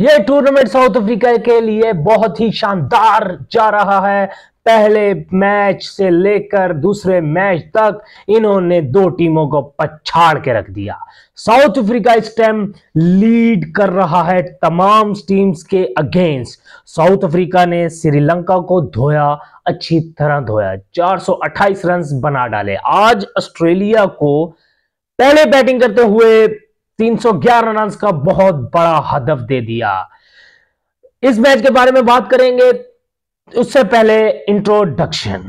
ये tournament south Africa के लिए बहुत ही शानदार जा रहा है पहले मैच से लेकर दूसरे मैच तक इन्होंने दो टीमों को पछाड़ के रख दिया साउथ अफ्रीका इस टाइम लीड कर रहा है तमाम टीम्स के अगेंस्ट साउथ अफ्रीका ने श्रीलंका को धोया अच्छी तरह धोया 428 रन बना डाले आज ऑस्ट्रेलिया को पहले बैटिंग करते हुए 311 रन का बहुत बड़ा हदफ दे दिया इस मैच के बारे में बात करेंगे उससे पहले इंट्रोडक्शन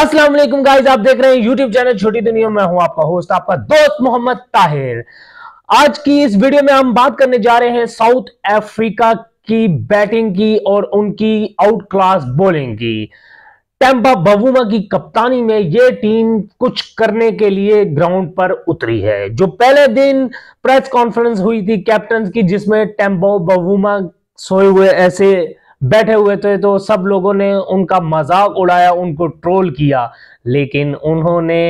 असलम गाइज आप देख रहे हैं यूट्यूब चैनल छोटी दुनिया में हूं आपका होस्ट आपका दोस्त मोहम्मद ताहिर आज की इस वीडियो में हम बात करने जा रहे हैं साउथ अफ्रीका की बैटिंग की और उनकी आउट क्लास बॉलिंग की टेम्पा बबूमा की कप्तानी में यह टीम कुछ करने के लिए ग्राउंड पर उतरी है जो पहले दिन प्रेस कॉन्फ्रेंस हुई थी कैप्टन की जिसमें टेम्पो बबूमा सोए हुए ऐसे बैठे हुए थे तो सब लोगों ने उनका मजाक उड़ाया उनको ट्रोल किया लेकिन उन्होंने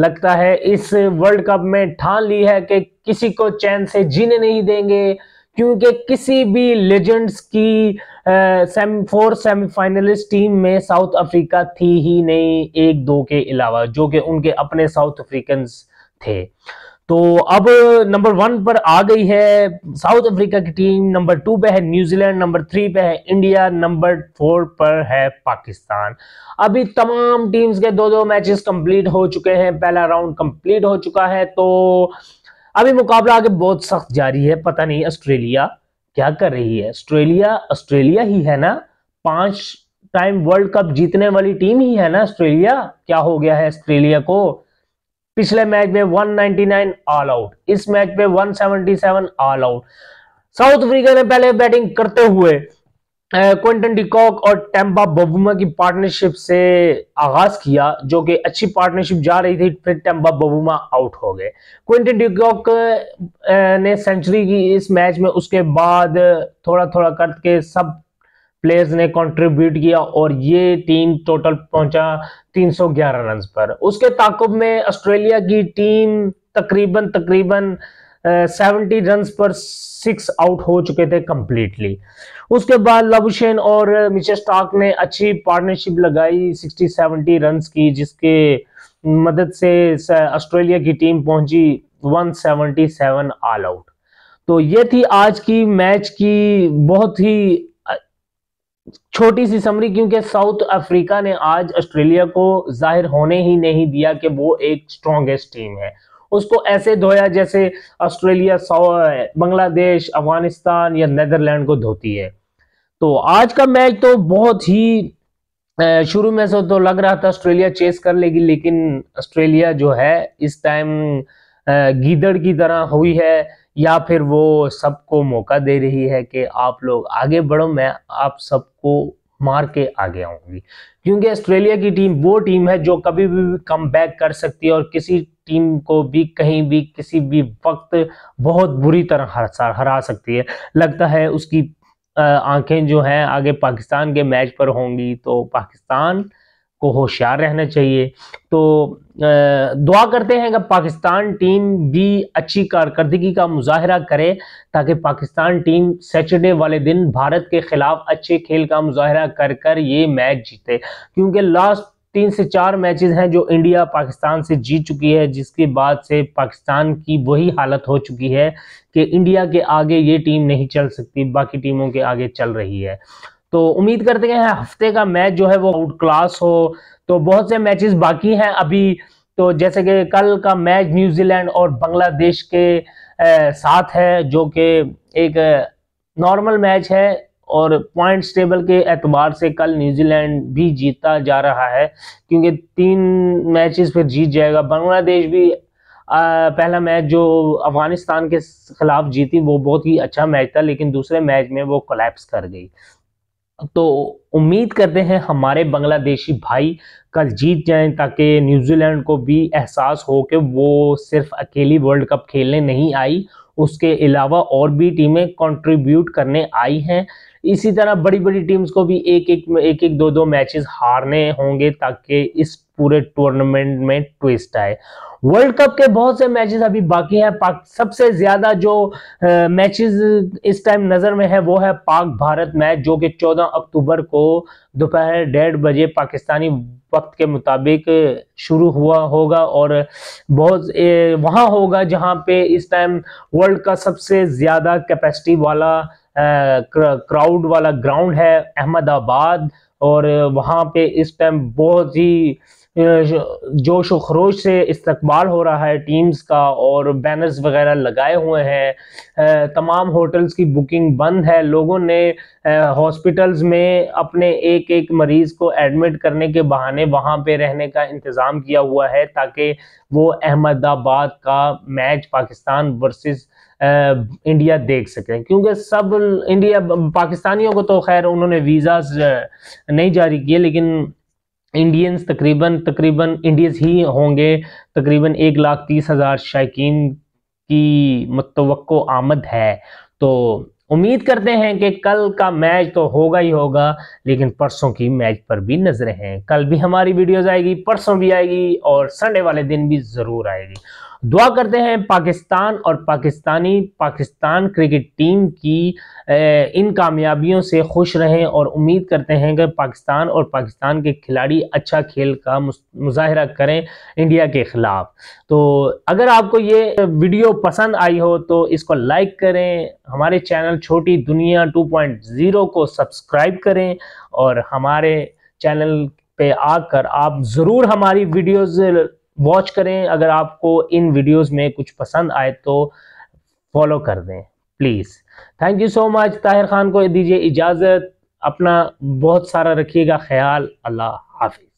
लगता है इस वर्ल्ड कप में ठान ली है कि किसी को चैन से जीने नहीं देंगे क्योंकि किसी भी लेजेंड्स की सेम फोर सेमीफाइनलिस्ट टीम में साउथ अफ्रीका थी ही नहीं एक दो के अलावा जो कि उनके अपने साउथ अफ्रीकन थे तो अब नंबर वन पर आ गई है साउथ अफ्रीका की टीम नंबर टू पे है न्यूजीलैंड नंबर थ्री पे है इंडिया नंबर फोर पर है पाकिस्तान अभी तमाम टीम्स के दो दो मैचेस कंप्लीट हो चुके हैं पहला राउंड कंप्लीट हो चुका है तो अभी मुकाबला आगे बहुत सख्त जारी है पता नहीं ऑस्ट्रेलिया क्या कर रही है ऑस्ट्रेलिया ऑस्ट्रेलिया ही है ना पांच टाइम वर्ल्ड कप जीतने वाली टीम ही है ना ऑस्ट्रेलिया क्या हो गया है ऑस्ट्रेलिया को पिछले मैच में 199 ऑल आउट इस मैच में 177 ऑल आउट साउथ अफ्रीका ने पहले बैटिंग करते हुए क्विंटन डिकॉक और टेम्पा बबुमा की पार्टनरशिप से आगाज किया जो कि अच्छी पार्टनरशिप जा रही थी फिर टेम्पा बबुमा आउट हो गए क्विंटन डिकॉक ने सेंचुरी की इस मैच में उसके बाद थोड़ा थोड़ा करके सब प्लेयर्स ने कंट्रीब्यूट किया और ये टीम टोटल पहुंचा 311 रन पर उसके ताकुब में ऑस्ट्रेलिया की टीम तकरीबन तकरीबन सेवेंटी रन पर सिक्स आउट हो चुके थे कंप्लीटली उसके बाद लबुशेन और मिशे स्टॉक ने अच्छी पार्टनरशिप लगाई सिक्सटी सेवेंटी रन की जिसके मदद से ऑस्ट्रेलिया की टीम पहुंची 177 ऑल आउट तो ये थी आज की मैच की बहुत ही छोटी सी समरी क्योंकि साउथ अफ्रीका ने आज ऑस्ट्रेलिया को जाहिर होने ही नहीं दिया कि वो एक स्ट्रॉन्गेस्ट टीम है उसको ऐसे धोया जैसे ऑस्ट्रेलिया बांग्लादेश अफगानिस्तान या नेदरलैंड को धोती है तो आज का मैच तो बहुत ही शुरू में से तो लग रहा था ऑस्ट्रेलिया चेस कर लेगी लेकिन ऑस्ट्रेलिया जो है इस टाइम गीदड़ की तरह हुई है या फिर वो सबको मौका दे रही है कि आप लोग आगे बढ़ो मैं आप सबको मार के आगे आऊंगी क्योंकि ऑस्ट्रेलिया की टीम वो टीम है जो कभी भी कम बैक कर सकती है और किसी टीम को भी कहीं भी किसी भी वक्त बहुत बुरी तरह हरा सकती है लगता है उसकी आंखें जो हैं आगे पाकिस्तान के मैच पर होंगी तो पाकिस्तान को होशियार रहना चाहिए तो दुआ करते हैं कि पाकिस्तान टीम भी अच्छी कारकर्दगी का मुजाहरा करे ताकि पाकिस्तान टीम सैटरडे वाले दिन भारत के ख़िलाफ़ अच्छे खेल का मुजाहरा कर कर ये मैच जीते क्योंकि लास्ट तीन से चार मैचेस हैं जो इंडिया पाकिस्तान से जीत चुकी है जिसके बाद से पाकिस्तान की वही हालत हो चुकी है कि इंडिया के आगे ये टीम नहीं चल सकती बाकी टीमों के आगे चल रही है तो उम्मीद करते हैं हफ्ते का मैच जो है वो आउट क्लास हो तो बहुत से मैचेस बाकी हैं अभी तो जैसे कि कल का मैच न्यूजीलैंड और बांग्लादेश के साथ है जो कि एक नॉर्मल मैच है और पॉइंट्स टेबल के एतबार से कल न्यूजीलैंड भी जीता जा रहा है क्योंकि तीन मैचेस फिर जीत जाएगा बांग्लादेश भी आ, पहला मैच जो अफगानिस्तान के खिलाफ जीती वो बहुत ही अच्छा मैच था लेकिन दूसरे मैच में वो कोलैप्स कर गई तो उम्मीद करते हैं हमारे बांग्लादेशी भाई कल जीत जाएं ताकि न्यूजीलैंड को भी एहसास हो कि वो सिर्फ अकेली वर्ल्ड कप खेलने नहीं आई उसके अलावा और भी टीमें कंट्रीब्यूट करने आई हैं इसी तरह बड़ी बड़ी टीम्स को भी एक एक एक एक दो दो मैचेस हारने होंगे ताकि इस पूरे टूर्नामेंट में ट्विस्ट आए वर्ल्ड कप के बहुत से मैचेस अभी बाकी हैं पाक सबसे ज्यादा जो मैचेस इस टाइम नजर में है वो है पाक भारत मैच जो कि 14 अक्टूबर को दोपहर डेढ़ बजे पाकिस्तानी वक्त के मुताबिक शुरू हुआ होगा और बहुत वहाँ होगा जहाँ पे इस टाइम वर्ल्ड का सबसे ज्यादा कैपेसिटी वाला क्राउड वाला ग्राउंड है अहमदाबाद और वहाँ पे इस टाइम बहुत ही जोश व खरोश से इस्तकबाल हो रहा है टीम्स का और बैनर्स वगैरह लगाए हुए हैं तमाम होटल्स की बुकिंग बंद है लोगों ने हॉस्पिटल्स में अपने एक एक मरीज़ को एडमिट करने के बहाने वहाँ पे रहने का इंतज़ाम किया हुआ है ताकि वो अहमदाबाद का मैच पाकिस्तान वर्सेस इंडिया देख सकें क्योंकि सब इंडिया पाकिस्तानियों को तो खैर उन्होंने वीजाज नहीं जारी किए लेकिन इंडियंस तकरीबन तकरीबन इंडियंस ही होंगे तकरीबन एक लाख तीस हज़ार शायकीन की मतव आमद है तो उम्मीद करते हैं कि कल का मैच तो होगा ही होगा लेकिन परसों की मैच पर भी नजरें हैं कल भी हमारी वीडियोस आएगी परसों भी आएगी और संडे वाले दिन भी ज़रूर आएगी दुआ करते हैं पाकिस्तान और पाकिस्तानी पाकिस्तान क्रिकेट टीम की इन कामयाबियों से खुश रहें और उम्मीद करते हैं कि पाकिस्तान और पाकिस्तान के खिलाड़ी अच्छा खेल का मुजाहरा करें इंडिया के ख़िलाफ़ तो अगर आपको ये वीडियो पसंद आई हो तो इसको लाइक करें हमारे चैनल छोटी दुनिया 2.0 को सब्सक्राइब करें और हमारे चैनल पे आकर आप ज़रूर हमारी वीडियोज़ वॉच करें अगर आपको इन वीडियोस में कुछ पसंद आए तो फॉलो कर दें please thank you so much Tahir Khan को दीजिए इजाज़त अपना बहुत सारा रखिएगा ख्याल अल्लाह हाफिज